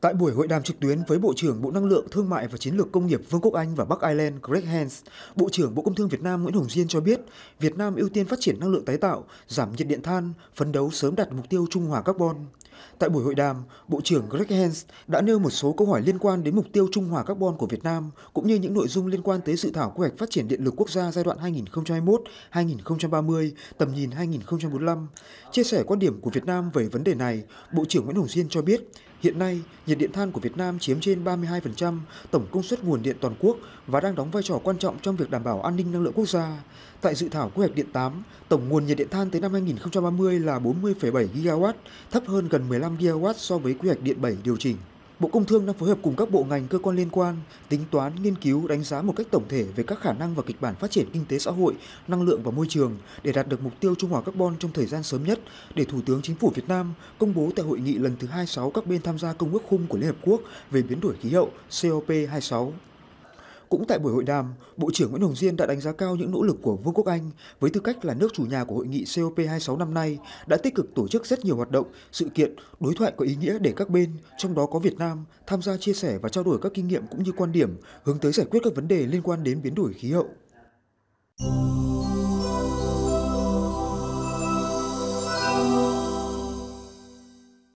Tại buổi hội đàm trực tuyến với Bộ trưởng Bộ Năng lượng, Thương mại và Chiến lược Công nghiệp Vương quốc Anh và Bắc Ireland Greg Hands, Bộ trưởng Bộ Công Thương Việt Nam Nguyễn Hồng Diên cho biết, Việt Nam ưu tiên phát triển năng lượng tái tạo, giảm nhiệt điện than, phấn đấu sớm đạt mục tiêu trung hòa carbon. Tại buổi hội đàm, Bộ trưởng Greg Hens đã nêu một số câu hỏi liên quan đến mục tiêu trung hòa carbon của Việt Nam, cũng như những nội dung liên quan tới dự thảo quy hoạch phát triển điện lực quốc gia giai đoạn 2021-2030, tầm nhìn 2045. Chia sẻ quan điểm của Việt Nam về vấn đề này, Bộ trưởng Nguyễn Hồng Diên cho biết, hiện nay nhiệt điện than của Việt Nam chiếm trên 32% tổng công suất nguồn điện toàn quốc và đang đóng vai trò quan trọng trong việc đảm bảo an ninh năng lượng quốc gia. Tại dự thảo quy hoạch điện 8, tổng nguồn nhiệt điện than tới năm 2030 là 40,7 GW, thấp hơn gần 15 GW so với quy hoạch điện 7 điều chỉnh. Bộ Công Thương đang phối hợp cùng các bộ ngành cơ quan liên quan tính toán, nghiên cứu, đánh giá một cách tổng thể về các khả năng và kịch bản phát triển kinh tế xã hội, năng lượng và môi trường để đạt được mục tiêu trung hòa carbon trong thời gian sớm nhất để Thủ tướng Chính phủ Việt Nam công bố tại hội nghị lần thứ 26 các bên tham gia công ước khung của Liên Hợp Quốc về biến đổi khí hậu COP26. Cũng tại buổi hội đàm, Bộ trưởng Nguyễn Hồng Diên đã đánh giá cao những nỗ lực của Vương quốc Anh với tư cách là nước chủ nhà của hội nghị COP26 năm nay đã tích cực tổ chức rất nhiều hoạt động, sự kiện, đối thoại có ý nghĩa để các bên, trong đó có Việt Nam, tham gia chia sẻ và trao đổi các kinh nghiệm cũng như quan điểm hướng tới giải quyết các vấn đề liên quan đến biến đổi khí hậu.